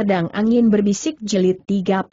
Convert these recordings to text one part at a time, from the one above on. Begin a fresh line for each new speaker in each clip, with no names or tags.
Pedang Angin Berbisik Jelit 33.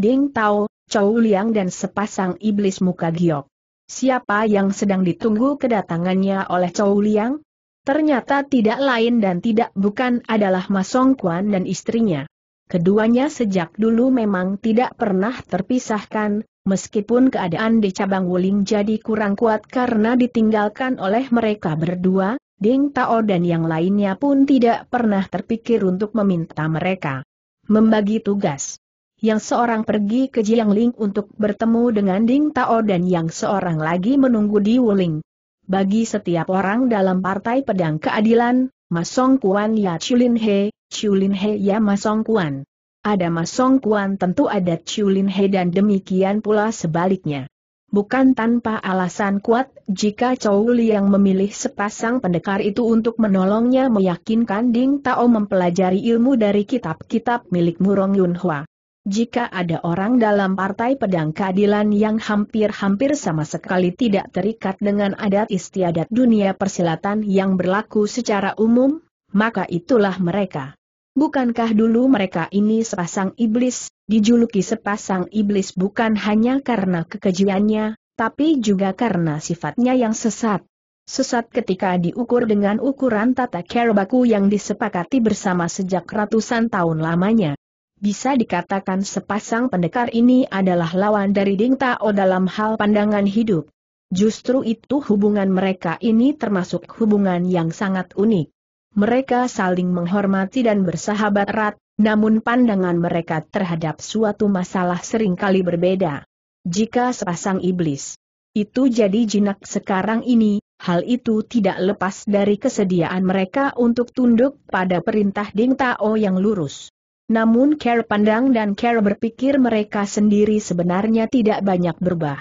Ding Tao, Chow Liang dan sepasang iblis muka giok. Siapa yang sedang ditunggu kedatangannya oleh Chow Liang? Ternyata tidak lain dan tidak bukan adalah Masong Kuan dan istrinya. Keduanya sejak dulu memang tidak pernah terpisahkan, meskipun keadaan di cabang Wuling jadi kurang kuat karena ditinggalkan oleh mereka berdua, Ding Tao dan yang lainnya pun tidak pernah terpikir untuk meminta mereka. Membagi tugas. Yang seorang pergi ke Jiangling untuk bertemu dengan Ding Tao dan yang seorang lagi menunggu di Wuling. Bagi setiap orang dalam Partai Pedang Keadilan, Masong Kuan ya Chulin He, Chulin He ya Masong Kuan. Ada Masong Kuan tentu ada Chulin He dan demikian pula sebaliknya. Bukan tanpa alasan kuat, jika Chow yang memilih sepasang pendekar itu untuk menolongnya meyakinkan Ding Tao mempelajari ilmu dari kitab-kitab milik Murong Yunhua. Jika ada orang dalam partai pedang keadilan yang hampir-hampir sama sekali tidak terikat dengan adat istiadat dunia persilatan yang berlaku secara umum, maka itulah mereka. Bukankah dulu mereka ini sepasang iblis, dijuluki sepasang iblis bukan hanya karena kekejiannya, tapi juga karena sifatnya yang sesat. Sesat ketika diukur dengan ukuran tata kerbaku yang disepakati bersama sejak ratusan tahun lamanya. Bisa dikatakan sepasang pendekar ini adalah lawan dari Ding Tao dalam hal pandangan hidup. Justru itu hubungan mereka ini termasuk hubungan yang sangat unik. Mereka saling menghormati dan bersahabat erat, namun pandangan mereka terhadap suatu masalah seringkali berbeda. Jika sepasang iblis itu jadi jinak sekarang ini, hal itu tidak lepas dari kesediaan mereka untuk tunduk pada perintah Ding Tao yang lurus. Namun Care pandang dan Care berpikir mereka sendiri sebenarnya tidak banyak berubah.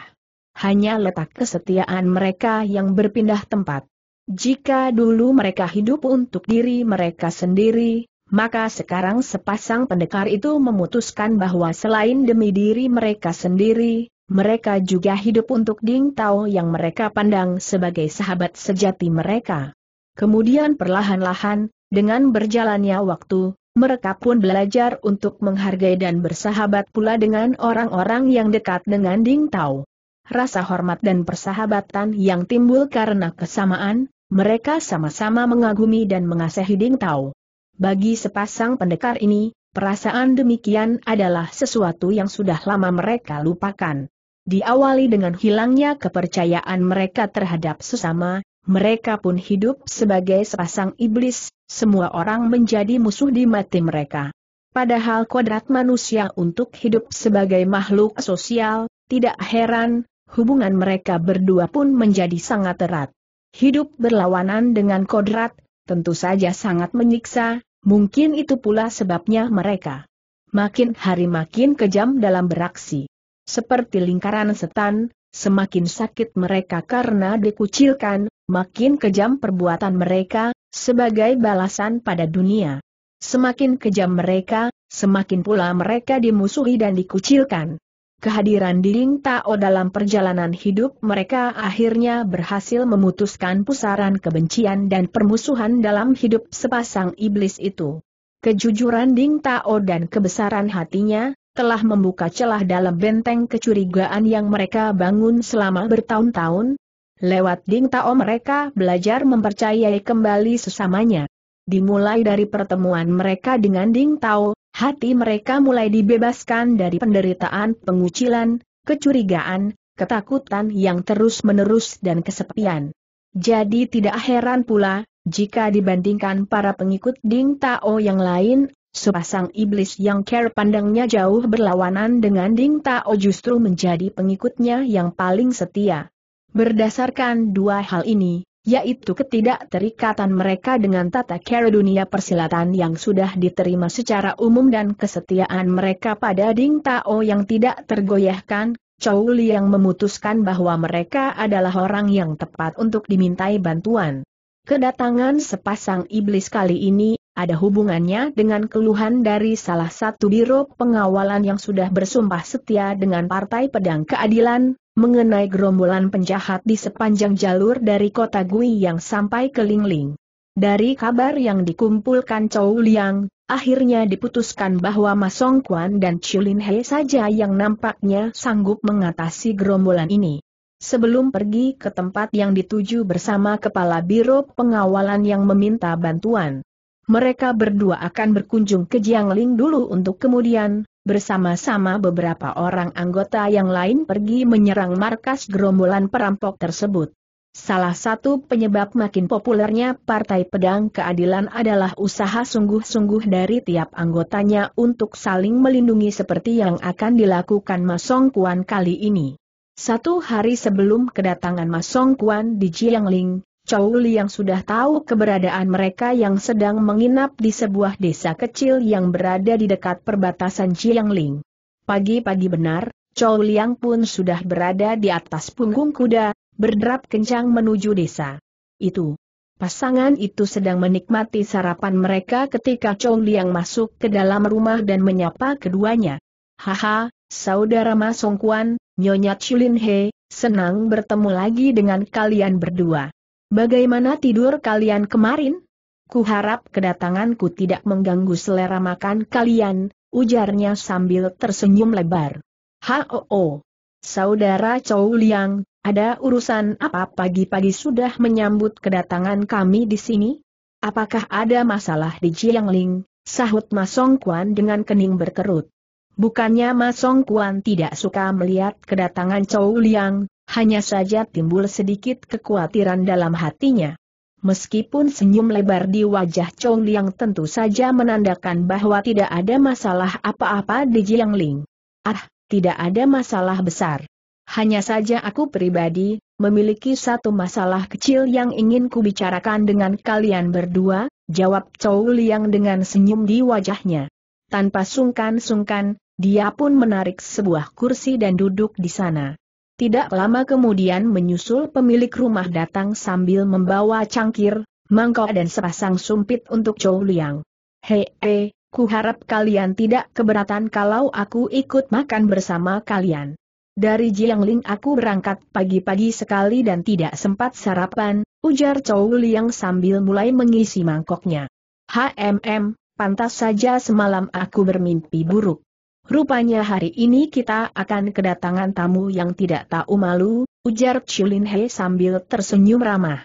Hanya letak kesetiaan mereka yang berpindah tempat. Jika dulu mereka hidup untuk diri mereka sendiri, maka sekarang sepasang pendekar itu memutuskan bahwa selain demi diri mereka sendiri, mereka juga hidup untuk Ding Tao yang mereka pandang sebagai sahabat sejati mereka. Kemudian perlahan-lahan, dengan berjalannya waktu, mereka pun belajar untuk menghargai dan bersahabat pula dengan orang-orang yang dekat dengan Ding Tao rasa hormat dan persahabatan yang timbul karena kesamaan, mereka sama-sama mengagumi dan mengasihi Ding Tao. Bagi sepasang pendekar ini, perasaan demikian adalah sesuatu yang sudah lama mereka lupakan. Diawali dengan hilangnya kepercayaan mereka terhadap sesama, mereka pun hidup sebagai sepasang iblis, semua orang menjadi musuh di mati mereka. Padahal kodrat manusia untuk hidup sebagai makhluk sosial, tidak heran, hubungan mereka berdua pun menjadi sangat erat. Hidup berlawanan dengan kodrat, tentu saja sangat menyiksa, mungkin itu pula sebabnya mereka. Makin hari makin kejam dalam beraksi. Seperti lingkaran setan, semakin sakit mereka karena dikucilkan, makin kejam perbuatan mereka, sebagai balasan pada dunia. Semakin kejam mereka, semakin pula mereka dimusuhi dan dikucilkan. Kehadiran Ding Tao dalam perjalanan hidup mereka akhirnya berhasil memutuskan pusaran kebencian dan permusuhan dalam hidup sepasang iblis itu. Kejujuran Ding Tao dan kebesaran hatinya, telah membuka celah dalam benteng kecurigaan yang mereka bangun selama bertahun-tahun. Lewat Ding Tao mereka belajar mempercayai kembali sesamanya. Dimulai dari pertemuan mereka dengan Ding Tao, Hati mereka mulai dibebaskan dari penderitaan pengucilan, kecurigaan, ketakutan yang terus-menerus dan kesepian. Jadi tidak heran pula, jika dibandingkan para pengikut Ding Tao yang lain, sepasang iblis yang care pandangnya jauh berlawanan dengan Ding Tao justru menjadi pengikutnya yang paling setia. Berdasarkan dua hal ini, yaitu ketidakterikatan mereka dengan tata cara dunia persilatan yang sudah diterima secara umum dan kesetiaan mereka pada Ding Tao yang tidak tergoyahkan, Chow yang memutuskan bahwa mereka adalah orang yang tepat untuk dimintai bantuan. Kedatangan sepasang iblis kali ini ada hubungannya dengan keluhan dari salah satu biro pengawalan yang sudah bersumpah setia dengan Partai Pedang Keadilan, mengenai gerombolan penjahat di sepanjang jalur dari kota Gui yang sampai ke Lingling. Dari kabar yang dikumpulkan Chou Liang, akhirnya diputuskan bahwa Masong Quan dan Chulin He saja yang nampaknya sanggup mengatasi gerombolan ini. Sebelum pergi ke tempat yang dituju bersama Kepala Biro Pengawalan yang meminta bantuan. Mereka berdua akan berkunjung ke Jiangling dulu untuk kemudian, Bersama-sama beberapa orang anggota yang lain pergi menyerang markas gerombolan perampok tersebut. Salah satu penyebab makin populernya Partai Pedang Keadilan adalah usaha sungguh-sungguh dari tiap anggotanya untuk saling melindungi seperti yang akan dilakukan Masong Kuan kali ini. Satu hari sebelum kedatangan Masong Kuan di Jiangling, Chow Li yang sudah tahu keberadaan mereka yang sedang menginap di sebuah desa kecil yang berada di dekat perbatasan Chiangling. Pagi-pagi benar, Chow Liang pun sudah berada di atas punggung kuda, berderap kencang menuju desa. Itu. Pasangan itu sedang menikmati sarapan mereka ketika Chow Liang masuk ke dalam rumah dan menyapa keduanya. Haha, saudara Ma Kuan, Nyonya Chulin He, senang bertemu lagi dengan kalian berdua. Bagaimana tidur kalian kemarin? Kuharap kedatanganku tidak mengganggu selera makan kalian, ujarnya sambil tersenyum lebar. Hao, saudara Chow Liang, ada urusan apa pagi-pagi sudah menyambut kedatangan kami di sini? Apakah ada masalah di Jiangling? Sahut Masong Kuan dengan kening berkerut. Bukannya Masong Kuan tidak suka melihat kedatangan Chow Liang, hanya saja timbul sedikit kekhawatiran dalam hatinya. Meskipun senyum lebar di wajah Chong Liang tentu saja menandakan bahwa tidak ada masalah apa-apa di Jiang Ling. Ah, tidak ada masalah besar. Hanya saja aku pribadi, memiliki satu masalah kecil yang ingin kubicarakan dengan kalian berdua, jawab Chou Liang dengan senyum di wajahnya. Tanpa sungkan-sungkan, dia pun menarik sebuah kursi dan duduk di sana. Tidak lama kemudian menyusul pemilik rumah datang sambil membawa cangkir, mangkok dan sepasang sumpit untuk Chow Liang. Hei, he, eh, ku harap kalian tidak keberatan kalau aku ikut makan bersama kalian. Dari Jiangling aku berangkat pagi-pagi sekali dan tidak sempat sarapan, ujar Chow Liang sambil mulai mengisi mangkoknya. HMM, pantas saja semalam aku bermimpi buruk. Rupanya hari ini kita akan kedatangan tamu yang tidak tahu malu, ujar Chulin He sambil tersenyum ramah.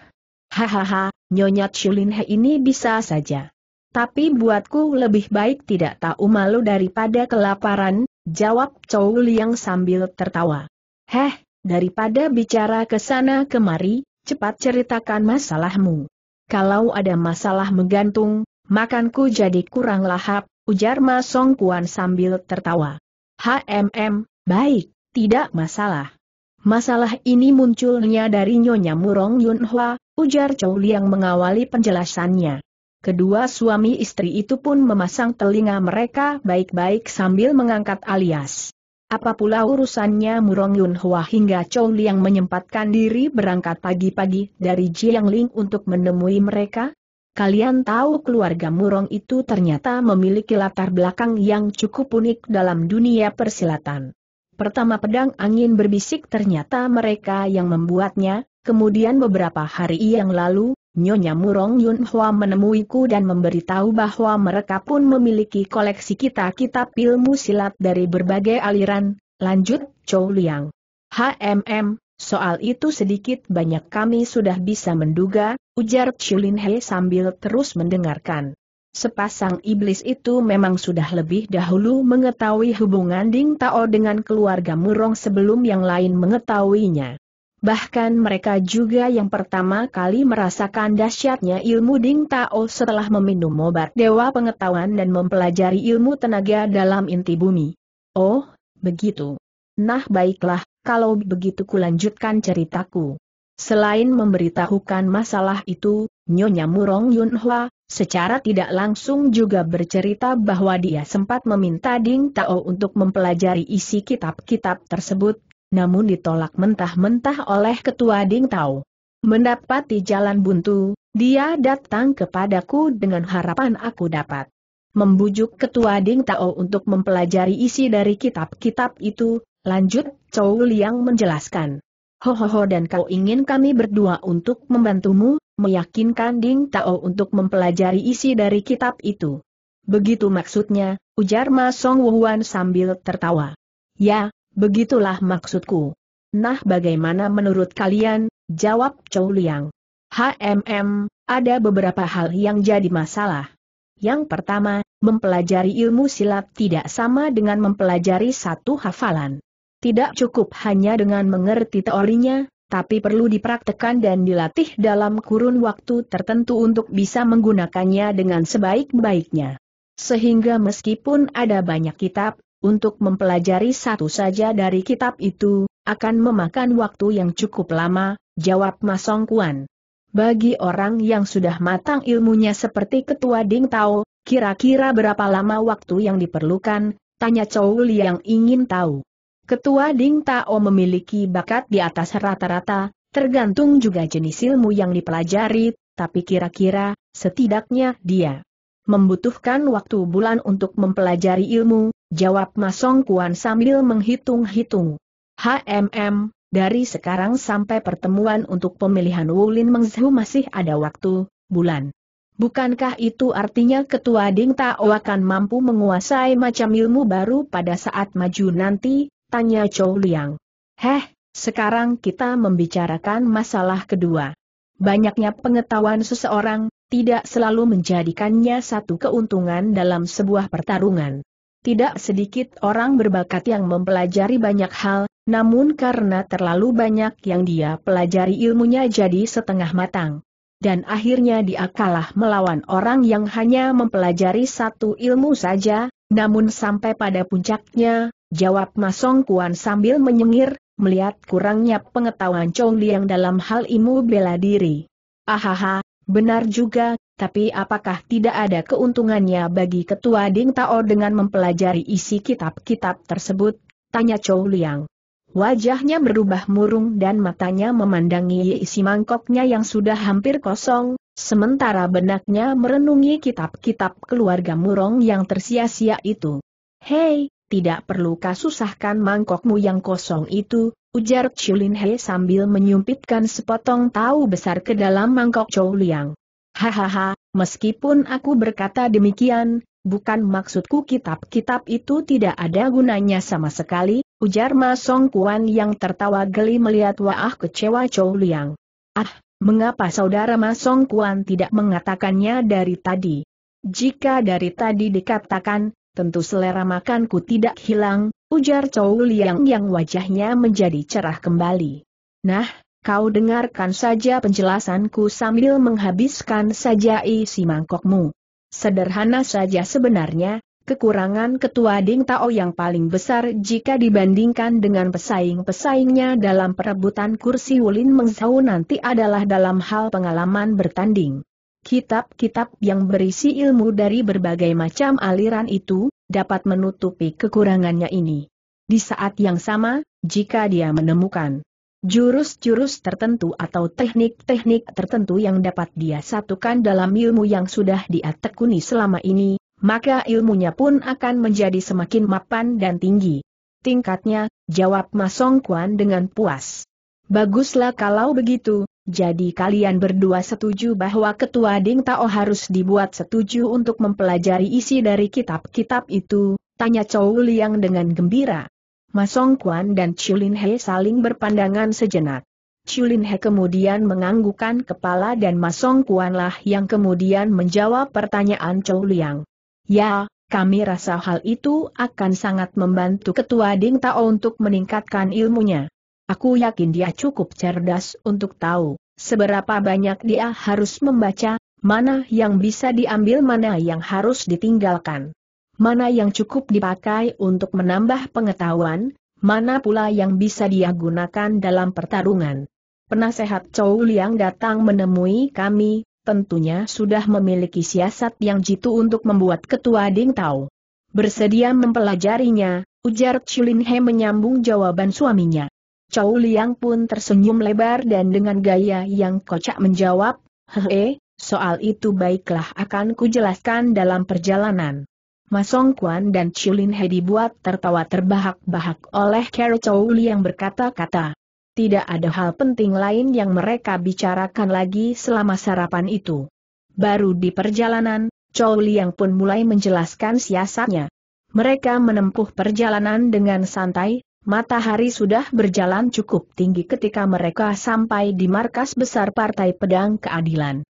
Hahaha, Nyonya Chulin He ini bisa saja. Tapi buatku lebih baik tidak tahu malu daripada kelaparan, jawab Chow Liang sambil tertawa. Heh, daripada bicara ke sana kemari, cepat ceritakan masalahmu. Kalau ada masalah menggantung, makanku jadi kurang lahap, ujar Ma Song Kuan sambil tertawa. HMM, baik, tidak masalah. Masalah ini munculnya dari Nyonya Murong Yun Hua, ujar Chow Liang mengawali penjelasannya. Kedua suami istri itu pun memasang telinga mereka baik-baik sambil mengangkat alias. Apa pula urusannya Murong Yun Hua hingga Chow Liang menyempatkan diri berangkat pagi-pagi dari Jiangling untuk menemui mereka? Kalian tahu keluarga Murong itu ternyata memiliki latar belakang yang cukup unik dalam dunia persilatan. Pertama pedang angin berbisik ternyata mereka yang membuatnya, kemudian beberapa hari yang lalu, Nyonya Murong Yun Hua menemuiku dan memberitahu bahwa mereka pun memiliki koleksi kitab-kitab ilmu silat dari berbagai aliran, lanjut Chow Liang. HMM, soal itu sedikit banyak kami sudah bisa menduga, ujar Chulin He sambil terus mendengarkan. Sepasang iblis itu memang sudah lebih dahulu mengetahui hubungan Ding Tao dengan keluarga Murong sebelum yang lain mengetahuinya. Bahkan mereka juga yang pertama kali merasakan dahsyatnya ilmu Ding Tao setelah meminum obat dewa pengetahuan dan mempelajari ilmu tenaga dalam inti bumi. Oh, begitu. Nah baiklah, kalau begitu kulanjutkan ceritaku. Selain memberitahukan masalah itu, Nyonya Murong Yunhua secara tidak langsung juga bercerita bahwa dia sempat meminta Ding Tao untuk mempelajari isi kitab-kitab tersebut, namun ditolak mentah-mentah oleh ketua Ding Tao. Mendapati jalan buntu, dia datang kepadaku dengan harapan aku dapat membujuk ketua Ding Tao untuk mempelajari isi dari kitab-kitab itu, lanjut Chou Liang menjelaskan. Hohoho dan kau ingin kami berdua untuk membantumu, meyakinkan Ding Tao untuk mempelajari isi dari kitab itu. Begitu maksudnya, ujar Ma Song Wuhuan sambil tertawa. Ya, begitulah maksudku. Nah bagaimana menurut kalian, jawab Chou Liang. HMM, ada beberapa hal yang jadi masalah. Yang pertama, mempelajari ilmu silat tidak sama dengan mempelajari satu hafalan. Tidak cukup hanya dengan mengerti teorinya, tapi perlu dipraktekkan dan dilatih dalam kurun waktu tertentu untuk bisa menggunakannya dengan sebaik-baiknya. Sehingga meskipun ada banyak kitab, untuk mempelajari satu saja dari kitab itu, akan memakan waktu yang cukup lama, jawab Masong Kuan. Bagi orang yang sudah matang ilmunya seperti Ketua Ding Tao, kira-kira berapa lama waktu yang diperlukan, tanya Chou Liang ingin tahu. Ketua Ding Tao memiliki bakat di atas rata-rata, tergantung juga jenis ilmu yang dipelajari, tapi kira-kira, setidaknya dia membutuhkan waktu bulan untuk mempelajari ilmu, jawab Masong Kuan sambil menghitung-hitung. HMM, dari sekarang sampai pertemuan untuk pemilihan Wulin Mengzhu masih ada waktu, bulan. Bukankah itu artinya ketua Ding Tao akan mampu menguasai macam ilmu baru pada saat maju nanti, Tanya Chow Liang. Heh, sekarang kita membicarakan masalah kedua. Banyaknya pengetahuan seseorang, tidak selalu menjadikannya satu keuntungan dalam sebuah pertarungan. Tidak sedikit orang berbakat yang mempelajari banyak hal, namun karena terlalu banyak yang dia pelajari ilmunya jadi setengah matang dan akhirnya dia kalah melawan orang yang hanya mempelajari satu ilmu saja, namun sampai pada puncaknya, Jawab Masong Kuan sambil menyengir, melihat kurangnya pengetahuan Chong Liang dalam hal ilmu bela diri. Ahaha, benar juga, tapi apakah tidak ada keuntungannya bagi ketua Ding Tao dengan mempelajari isi kitab-kitab tersebut? Tanya Chong Liang. Wajahnya berubah murung dan matanya memandangi isi mangkoknya yang sudah hampir kosong, sementara benaknya merenungi kitab-kitab keluarga murong yang tersia-sia itu. Hei, tidak perlu kasusahkan mangkokmu yang kosong itu, ujar Chulin He sambil menyumpitkan sepotong tahu besar ke dalam mangkok Chou Liang. Hahaha, meskipun aku berkata demikian, bukan maksudku kitab-kitab itu tidak ada gunanya sama sekali, ujar Ma Song Kuan yang tertawa geli melihat Waah kecewa Chou Liang. Ah, mengapa saudara Ma Song Kuan tidak mengatakannya dari tadi? Jika dari tadi dikatakan, tentu selera makanku tidak hilang, ujar Chow Liang yang wajahnya menjadi cerah kembali. Nah, kau dengarkan saja penjelasanku sambil menghabiskan saja isi mangkokmu. Sederhana saja sebenarnya, kekurangan ketua Ding Tao yang paling besar jika dibandingkan dengan pesaing-pesaingnya dalam perebutan kursi Wulin Mengzhou nanti adalah dalam hal pengalaman bertanding kitab-kitab yang berisi ilmu dari berbagai macam aliran itu, dapat menutupi kekurangannya ini. Di saat yang sama, jika dia menemukan jurus-jurus tertentu atau teknik-teknik tertentu yang dapat dia satukan dalam ilmu yang sudah dia tekuni selama ini, maka ilmunya pun akan menjadi semakin mapan dan tinggi. Tingkatnya, jawab Masong Kuan dengan puas. Baguslah kalau begitu, jadi kalian berdua setuju bahwa Ketua Ding Tao harus dibuat setuju untuk mempelajari isi dari kitab-kitab itu, tanya Chou Liang dengan gembira. Masong Kuan dan Chulin He saling berpandangan sejenak. Chulin He kemudian menganggukkan kepala dan Masong Kuanlah lah yang kemudian menjawab pertanyaan Chou Liang. Ya, kami rasa hal itu akan sangat membantu Ketua Ding Tao untuk meningkatkan ilmunya. Aku yakin dia cukup cerdas untuk tahu seberapa banyak dia harus membaca, mana yang bisa diambil mana yang harus ditinggalkan. Mana yang cukup dipakai untuk menambah pengetahuan, mana pula yang bisa dia gunakan dalam pertarungan. Penasehat Chow Liang datang menemui kami, tentunya sudah memiliki siasat yang jitu untuk membuat ketua Ding Tao. Bersedia mempelajarinya, ujar Chulin He menyambung jawaban suaminya. Chow Liang pun tersenyum lebar dan dengan gaya yang kocak menjawab, Hehe, soal itu baiklah akan kujelaskan dalam perjalanan. Masong Kuan dan Chulin He dibuat tertawa terbahak-bahak oleh Carol Chow Liang berkata-kata. Tidak ada hal penting lain yang mereka bicarakan lagi selama sarapan itu. Baru di perjalanan, Chow Liang pun mulai menjelaskan siasatnya. Mereka menempuh perjalanan dengan santai, Matahari sudah berjalan cukup tinggi ketika mereka sampai di markas besar Partai Pedang Keadilan.